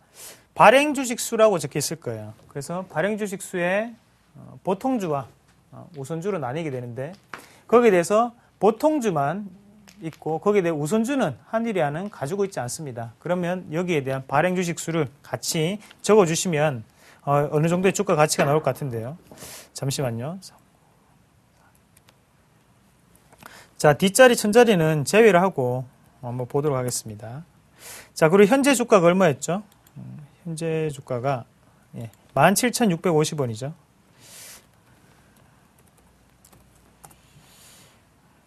발행 주식 수라고 적혀 있을 거예요. 그래서 발행 주식 수에 어, 보통주와 어, 우선주로 나뉘게 되는데 거기에 대해서 보통주만 있고 거기에 대해 우선주는 한일이하는 가지고 있지 않습니다. 그러면 여기에 대한 발행 주식 수를 같이 적어주시면 어, 어느 정도의 주가 가치가 나올 것 같은데요. 잠시만요. 자, 뒷자리 천자리는 제외를 하고 한번 보도록 하겠습니다. 자, 그리고 현재 주가가 얼마였죠? 음, 현재 주가가 17,650원이죠.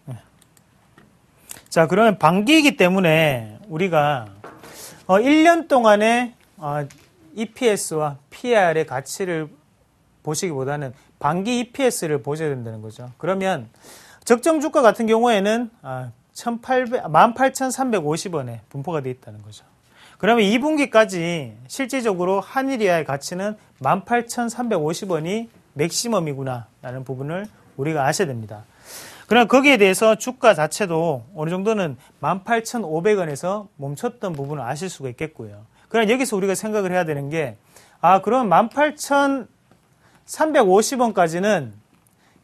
예, 예. 자, 그러면 반기이기 때문에 우리가 1년 어, 동안의 어, EPS와 PR의 가치를 보시기보다는 반기 EPS를 보셔야 된다는 거죠. 그러면 적정 주가 같은 경우에는 1800, 1 3 5 0원에 분포가 되어 있다는 거죠. 그러면 2분기까지 실질적으로 한일이아의 가치는 18,350원이 맥시멈이구나라는 부분을 우리가 아셔야 됩니다. 그러나 거기에 대해서 주가 자체도 어느 정도는 18,500원에서 멈췄던 부분을 아실 수가 있겠고요. 그러나 여기서 우리가 생각을 해야 되는 게, 아, 그럼 18,350원까지는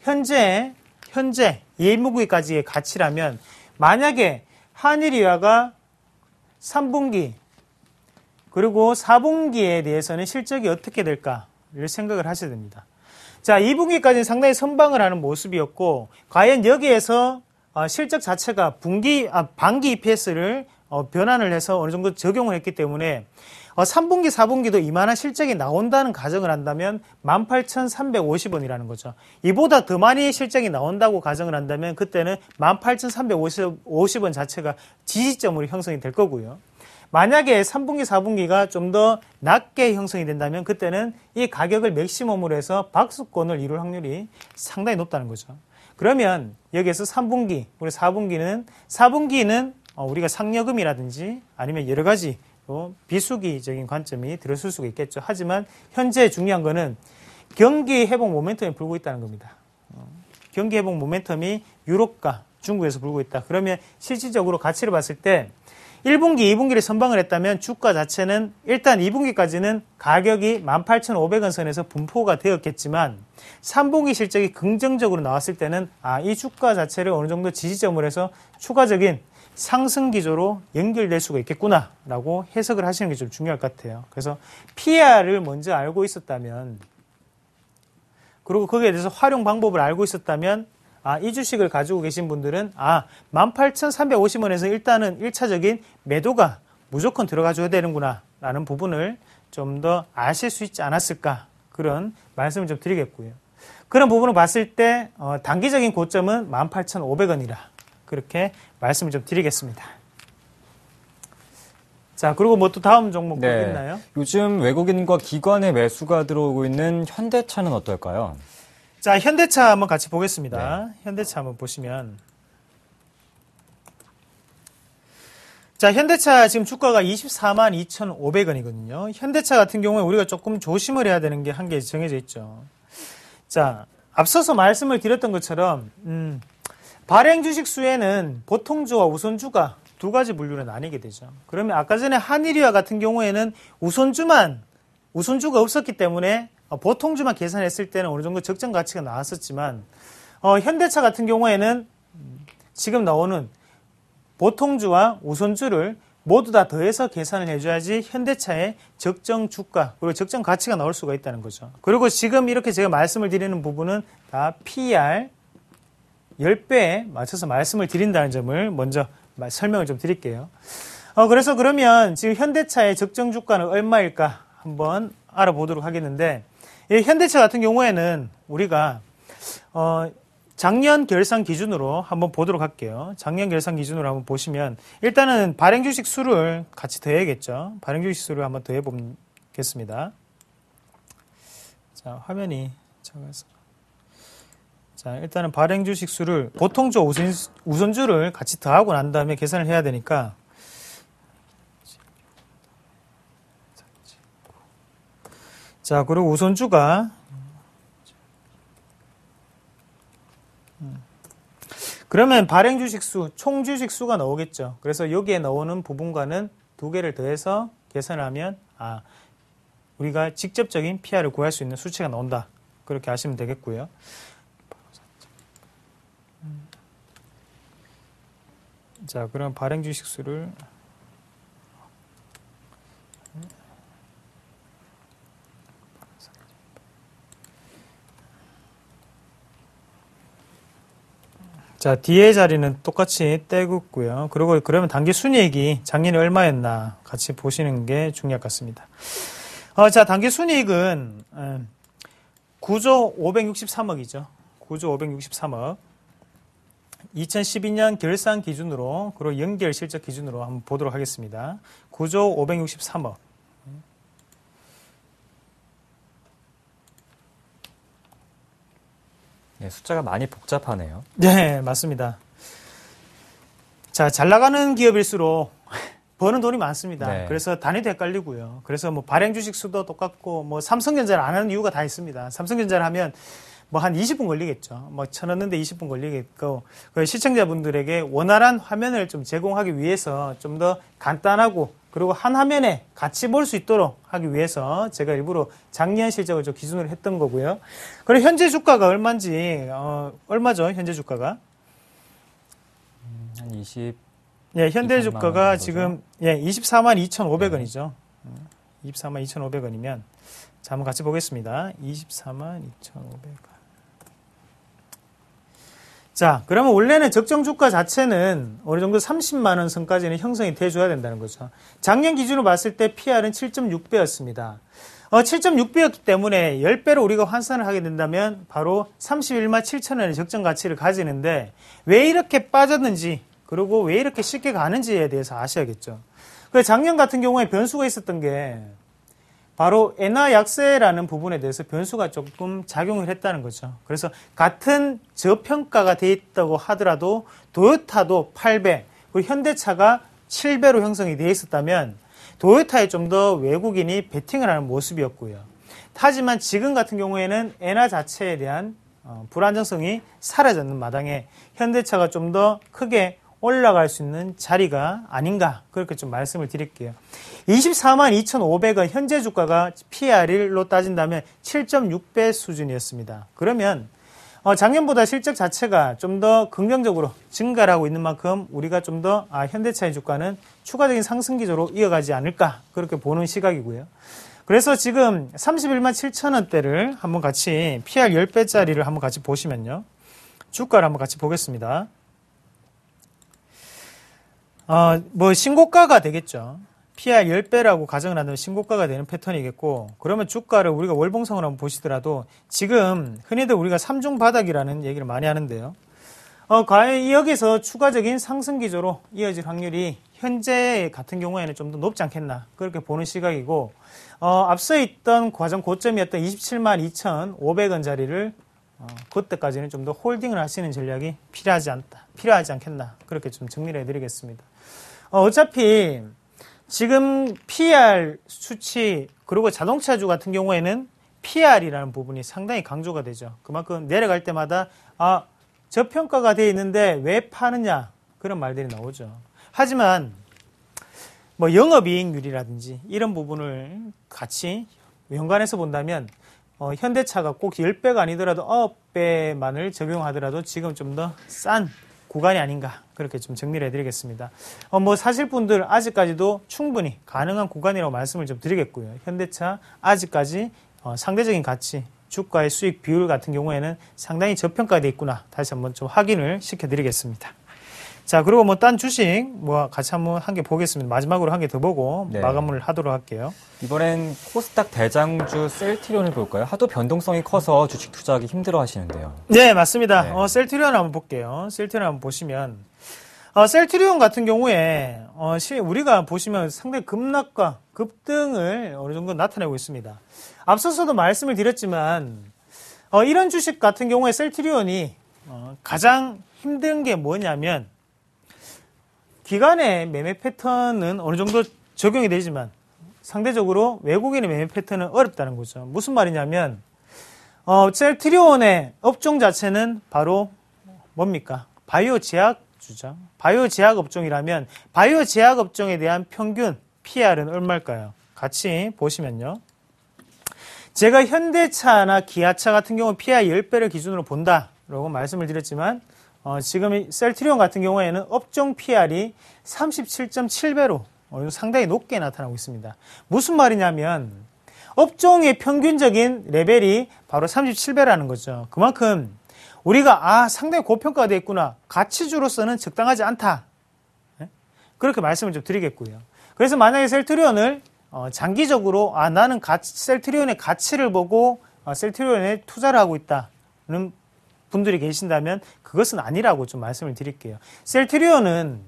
현재 현재 예무기까지의 가치라면 만약에 한일이화가 3분기 그리고 4분기에 대해서는 실적이 어떻게 될까를 생각을 하셔야 됩니다. 자, 2분기까지는 상당히 선방을 하는 모습이었고 과연 여기에서 어, 실적 자체가 분기 아, 반기 EPS를 어, 변환을 해서 어느 정도 적용을 했기 때문에 3분기, 어, 4분기도 이만한 실적이 나온다는 가정을 한다면 18,350원이라는 거죠. 이보다 더 많이 실적이 나온다고 가정을 한다면 그때는 18,350원 자체가 지지점으로 형성이 될 거고요. 만약에 3분기, 4분기가 좀 더 낮게 형성이 된다면 그때는 이 가격을 맥시멈으로 해서 박수권을 이룰 확률이 상당히 높다는 거죠. 그러면 여기에서 3분기, 우리 4분기는 4분기는 어, 우리가 상여금이라든지 아니면 여러 가지 어, 비수기적인 관점이 들어설 수가 있겠죠. 하지만 현재 중요한 것은 경기 회복 모멘텀이 불고 있다는 겁니다. 어, 경기 회복 모멘텀이 유럽과 중국에서 불고 있다. 그러면 실질적으로 가치를 봤을 때 1분기, 2분기를 선방을 했다면 주가 자체는 일단 2분기까지는 가격이 18,500원 선에서 분포가 되었겠지만 3분기 실적이 긍정적으로 나왔을 때는 아, 이 주가 자체를 어느 정도 지지점로 해서 추가적인 상승 기조로 연결될 수가 있겠구나라고 해석을 하시는 게 좀 중요할 것 같아요. 그래서 PR을 먼저 알고 있었다면 그리고 거기에 대해서 활용 방법을 알고 있었다면 아, 이 주식을 가지고 계신 분들은 아, 18,350원에서 일단은 1차적인 매도가 무조건 들어가 줘야 되는구나 라는 부분을 좀 더 아실 수 있지 않았을까 그런 말씀을 좀 드리겠고요. 그런 부분을 봤을 때 어, 단기적인 고점은 18,500원이라 그렇게 말씀을 좀 드리겠습니다. 자, 그리고 뭐 또 다음 종목 네. 있나요? 요즘 외국인과 기관의 매수가 들어오고 있는 현대차는 어떨까요? 자, 현대차 한번 같이 보겠습니다. 네. 현대차 한번 보시면 자, 현대차 지금 주가가 24만 2,500원이거든요. 현대차 같은 경우에 우리가 조금 조심을 해야 되는 게 한 개 정해져 있죠. 자, 앞서서 말씀을 드렸던 것처럼 음, 발행 주식 수에는 보통주와 우선주가 두 가지 분류로 나뉘게 되죠. 그러면 아까 전에 한일이와 같은 경우에는 우선주만 우선주가 없었기 때문에 어, 보통주만 계산했을 때는 어느 정도 적정 가치가 나왔었지만 어, 현대차 같은 경우에는 지금 나오는 보통주와 우선주를 모두 다 더해서 계산을 해줘야지 현대차의 적정 주가 그리고 적정 가치가 나올 수가 있다는 거죠. 그리고 지금 이렇게 제가 말씀을 드리는 부분은 다 p r 10배에 맞춰서 말씀을 드린다는 점을 먼저 설명을 좀 드릴게요. 어, 그래서 그러면 지금 현대차의 적정 주가는 얼마일까 한번 알아보도록 하겠는데 예, 현대차 같은 경우에는 우리가 어, 작년 결산 기준으로 한번 보도록 할게요. 작년 결산 기준으로 한번 보시면 일단은 발행 주식 수를 같이 더해야겠죠. 발행 주식 수를 한번 더해 보겠습니다. 자 화면이 작아서 자, 일단은 발행 주식 수를 보통조 우선, 우선주를 같이 더하고 난 다음에 계산을 해야 되니까 자, 그리고 우선주가 그러면 발행 주식수, 총 주식수가 나오겠죠. 그래서 여기에 나오는 부분과는 두 개를 더해서 계산하면 아, 우리가 직접적인 PR을 구할 수 있는 수치가 나온다. 그렇게 하시면 되겠고요. 자, 그럼 발행 주식 수를 자, 뒤에 자리는 똑같이 떼긋고요. 그리고 그러면 단기 순이익이 작년에 얼마였나 같이 보시는 게 중요할 것 같습니다. 어, 자, 단기 순이익은 9조 563억이죠. 9조 563억. 2012년 결산 기준으로 그리고 연결 실적 기준으로 한번 보도록 하겠습니다. 9조 563억. 네, 숫자가 많이 복잡하네요. 네, 맞습니다. 자, 잘 나가는 기업일수록 버는 돈이 많습니다. 네. 그래서 단위도 헷갈리고요. 그래서 뭐 발행 주식 수도 똑같고 뭐 삼성전자를 안 하는 이유가 다 있습니다. 삼성전자를 하면 뭐한 20분 걸리겠죠. 뭐 쳐넣는데 20분 걸리겠고 그 시청자분들에게 원활한 화면을 좀 제공하기 위해서 좀 더 간단하고 그리고 한 화면에 같이 볼 수 있도록 하기 위해서 제가 일부러 작년 실적을 좀 기준으로 했던 거고요. 그리고 현재 주가가 얼마인지 어, 얼마죠? 현재 주가가 음, 한 20. 예, 현대 주가가 지금 예, 24만 2,500원이죠. 네. 24만 2,500원이면 자, 한번 같이 보겠습니다. 24만 2,500원. 자, 그러면 원래는 적정 주가 자체는 어느 정도 30만 원 선까지는 형성이 돼줘야 된다는 거죠. 작년 기준으로 봤을 때 PR은 7.6배였습니다. 어, 7.6배였기 때문에 10배로 우리가 환산을 하게 된다면 바로 31만 7천 원의 적정 가치를 가지는데 왜 이렇게 빠졌는지 그리고 왜 이렇게 쉽게 가는지에 대해서 아셔야겠죠. 그 작년 같은 경우에 변수가 있었던 게 바로 엔화 약세라는 부분에 대해서 변수가 조금 작용을 했다는 거죠. 그래서 같은 저평가가 돼 있다고 하더라도 도요타도 8배, 그리고 현대차가 7배로 형성이 돼 있었다면 도요타에 좀 더 외국인이 베팅을 하는 모습이었고요. 하지만 지금 같은 경우에는 엔화 자체에 대한 어, 불안정성이 사라졌는 마당에 현대차가 좀 더 크게 올라갈 수 있는 자리가 아닌가 그렇게 좀 말씀을 드릴게요. 24만 2,500원 현재 주가가 p r 로 따진다면 7.6배 수준이었습니다. 그러면 어, 작년보다 실적 자체가 좀 더 긍정적으로 증가를 하고 있는 만큼 우리가 좀더 아, 현대차의 주가는 추가적인 상승 기조로 이어가지 않을까 그렇게 보는 시각이고요. 그래서 지금 31만 7천 원대를 한번 같이 PR 10배짜리를 한번 같이 보시면요. 주가를 한번 같이 보겠습니다. 어, 뭐 신고가가 되겠죠. PR 10배라고 가정을 한다면 신고가가 되는 패턴이겠고 그러면 주가를 우리가 월봉성을 한번 보시더라도 지금 흔히들 우리가 삼중 바닥이라는 얘기를 많이 하는데요. 어, 과연 여기서 추가적인 상승 기조로 이어질 확률이 현재 같은 경우에는 좀 더 높지 않겠나 그렇게 보는 시각이고 어, 앞서 있던 과정 고점이었던 27만 2,500원 자리를 어, 그때까지는 좀 더 홀딩을 하시는 전략이 필요하지 않다 필요하지 않겠나 그렇게 좀 정리를 해드리겠습니다. 어, 어차피 지금 PR 수치 그리고 자동차주 같은 경우에는 PR이라는 부분이 상당히 강조가 되죠. 그만큼 내려갈 때마다 아 저평가가 되어 있는데 왜 파느냐 그런 말들이 나오죠. 하지만 뭐 영업이익률이라든지 이런 부분을 같이 연관해서 본다면 어, 현대차가 꼭 10배가 아니더라도 9배만을 어, 적용하더라도 지금 좀더싼 구간이 아닌가 그렇게 좀 정리를 해드리겠습니다. 어, 뭐 사실 분들 아직까지도 충분히 가능한 구간이라고 말씀을 좀 드리겠고요. 현대차 아직까지 어, 상대적인 가치 주가의 수익 비율 같은 경우에는 상당히 저평가되어 있구나 다시 한번 좀 확인을 시켜드리겠습니다. 자, 그리고 뭐 딴 주식 뭐 같이 한 번 한 개 보겠습니다. 마지막으로 한 개 더 보고 네. 마감을 하도록 할게요. 이번엔 코스닥 대장주 셀트리온을 볼까요? 하도 변동성이 커서 주식 투자하기 힘들어 하시는데요. 네, 맞습니다. 네. 어, 셀트리온 한번 볼게요. 셀트리온 한번 보시면 어, 셀트리온 같은 경우에 어, 시, 우리가 보시면 상당히 급락과 급등을 어느 정도 나타내고 있습니다. 앞서서도 말씀을 드렸지만 어, 이런 주식 같은 경우에 셀트리온이 어, 가장 힘든 게 뭐냐면 기간의 매매 패턴은 어느 정도 적용이 되지만 상대적으로 외국인의 매매 패턴은 어렵다는 거죠. 무슨 말이냐면 어, 셀트리온의 업종 자체는 바로 뭡니까? 바이오 제약 주죠. 바이오 제약 업종이라면 바이오 제약 업종에 대한 평균 PR은 얼마일까요? 같이 보시면요. 제가 현대차나 기아차 같은 경우 p r 10배를 기준으로 본다라고 말씀을 드렸지만 어, 지금 셀트리온 같은 경우에는 업종 PR이 37.7배로 어, 상당히 높게 나타나고 있습니다. 무슨 말이냐면 업종의 평균적인 레벨이 바로 37배라는 거죠. 그만큼 우리가 아 상당히 고평가되 있구나 가치주로서는 적당하지 않다 네? 그렇게 말씀을 좀 드리겠고요. 그래서 만약에 셀트리온을 어, 장기적으로 아 나는 가치, 셀트리온의 가치를 보고 어, 셀트리온에 투자를 하고 있다는 분들이 계신다면 그것은 아니라고 좀 말씀을 드릴게요. 셀트리온은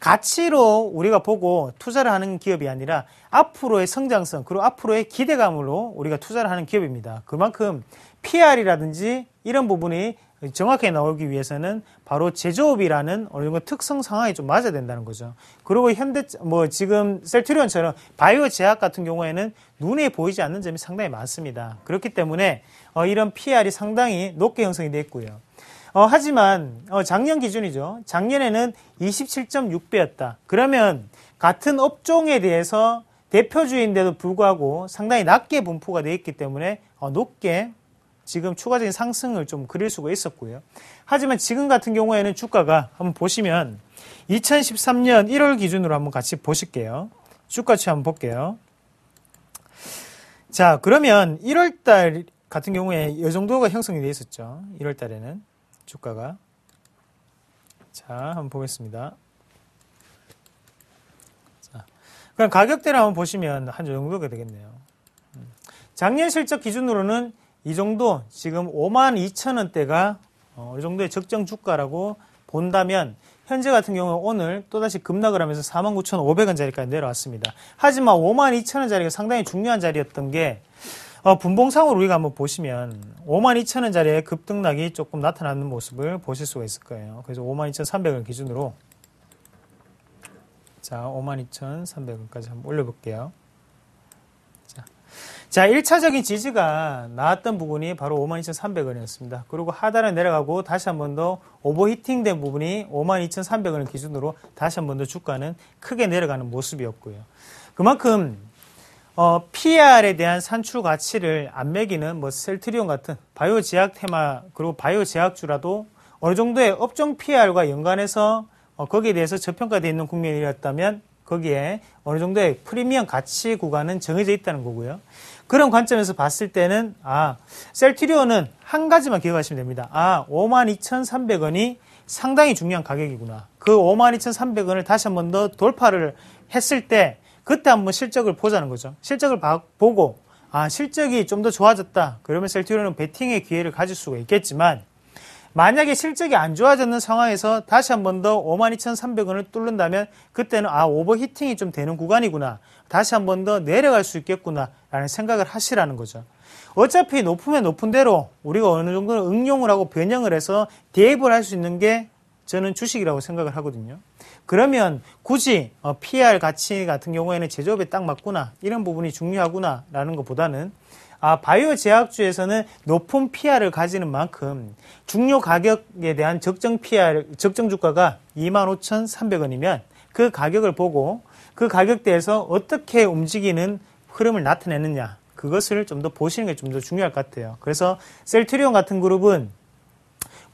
가치로 우리가 보고 투자를 하는 기업이 아니라 앞으로의 성장성 그리고 앞으로의 기대감으로 우리가 투자를 하는 기업입니다. 그만큼 PR이라든지 이런 부분이 정확하게 나오기 위해서는 바로 제조업이라는 어느 정도 특성 상황이좀 맞아야 된다는 거죠. 그리고 현대 뭐 지금 셀트리온처럼 바이오 제약 같은 경우에는 눈에 보이지 않는 점이 상당히 많습니다. 그렇기 때문에 어, 이런 PR이 상당히 높게 형성이 되 있고요. 어, 하지만 어, 작년 기준이죠. 작년에는 27.6배였다. 그러면 같은 업종에 대해서 대표주인데도 불구하고 상당히 낮게 분포가 되어 있기 때문에 어, 높게 지금 추가적인 상승을 좀 그릴 수가 있었고요. 하지만 지금 같은 경우에는 주가가 한번 보시면 2013년 1월 기준으로 한번 같이 보실게요. 주가치 한번 볼게요. 자, 그러면 1월 달 같은 경우에 이 정도가 형성이 되어 있었죠. 1월 달에는 주가가 자, 한번 보겠습니다. 자, 그럼 가격대를 한번 보시면 한 정도가 되겠네요. 음, 작년 실적 기준으로는 이 정도 지금 5만 2천 원대가 어, 느 정도의 적정 주가라고 본다면 현재 같은 경우는 오늘 또다시 급락을 하면서 49,500원짜리까지 내려왔습니다. 하지만 52,000원짜리가 상당히 중요한 자리였던 게 어, 분봉상으로 우리가 한번 보시면 52,000원짜리의 급등락이 조금 나타나는 모습을 보실 수가 있을 거예요. 그래서 52,300원 기준으로 자 52,300원까지 한번 올려볼게요. 자, 1차적인 지지가 나왔던 부분이 바로 52,300원이었습니다. 그리고 하단에 내려가고 다시 한 번 더 오버히팅된 부분이 52,300원을 기준으로 다시 한 번 더 주가는 크게 내려가는 모습이었고요. 그만큼 어, PR에 대한 산출 가치를 안 매기는 뭐 셀트리온 같은 바이오 제약 테마 그리고 바이오 제약주라도 어느 정도의 업종 PR과 연관해서 어, 거기에 대해서 저평가되어 있는 국면이었다면 거기에 어느 정도의 프리미엄 가치 구간은 정해져 있다는 거고요. 그런 관점에서 봤을 때는 아 셀트리온은 한 가지만 기억하시면 됩니다. 아 52,300원이 상당히 중요한 가격이구나. 그 52,300원을 다시 한 번 더 돌파를 했을 때 그때 한번 실적을 보자는 거죠. 실적을 바, 보고 아 실적이 좀 더 좋아졌다. 그러면 셀트리온은 베팅의 기회를 가질 수가 있겠지만 만약에 실적이 안좋아졌는 상황에서 다시 한 번 더 52,300원을 뚫는다면 그때는 아 오버히팅이 좀 되는 구간이구나. 다시 한 번 더 내려갈 수 있겠구나라는 생각을 하시라는 거죠. 어차피 높으면 높은 대로 우리가 어느 정도는 응용을 하고 변형을 해서 대입을 할 수 있는 게 저는 주식이라고 생각을 하거든요. 그러면 굳이 어, PR 가치 같은 경우에는 제조업에 딱 맞구나 이런 부분이 중요하구나라는 것보다는 아, 바이오 제약주에서는 높은 PR을 가지는 만큼 중요 가격에 대한 적정 PR, 적정 주가가 25,300원이면 그 가격을 보고 그 가격대에서 어떻게 움직이는 흐름을 나타내느냐. 그것을 좀 더 보시는 게 좀 더 중요할 것 같아요. 그래서 셀트리온 같은 그룹은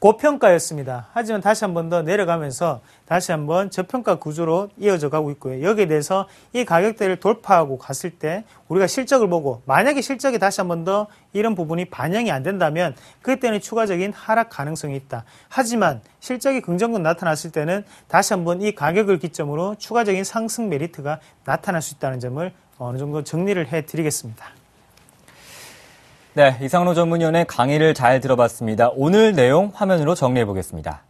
고평가였습니다. 하지만 다시 한 번 더 내려가면서 다시 한 번 저평가 구조로 이어져 가고 있고요. 여기에 대해서 이 가격대를 돌파하고 갔을 때 우리가 실적을 보고 만약에 실적이 다시 한 번 더 이런 부분이 반영이 안 된다면 그때는 추가적인 하락 가능성이 있다. 하지만 실적이 긍정적 으로 나타났을 때는 다시 한 번 이 가격을 기점으로 추가적인 상승 메리트가 나타날 수 있다는 점을 어느 정도 정리를 해 드리겠습니다. 네, 이상로 전문위원의 강의를 잘 들어봤습니다. 오늘 내용 화면으로 정리해 보겠습니다.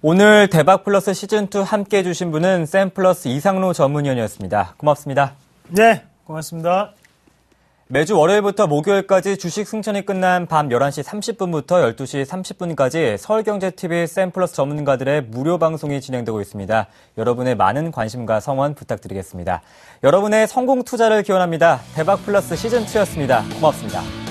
오늘 대박 플러스 시즌2 함께 해주신 분은 샘 플러스 이상로 전문위원이었습니다. 고맙습니다. 네, 고맙습니다. 매주 월요일부터 목요일까지 주식 승천이 끝난 밤 11시 30분부터 12시 30분까지 서울경제TV 샘플러스 전문가들의 무료 방송이 진행되고 있습니다. 여러분의 많은 관심과 성원 부탁드리겠습니다. 여러분의 성공 투자를 기원합니다. 대박 플러스 시즌2였습니다. 고맙습니다.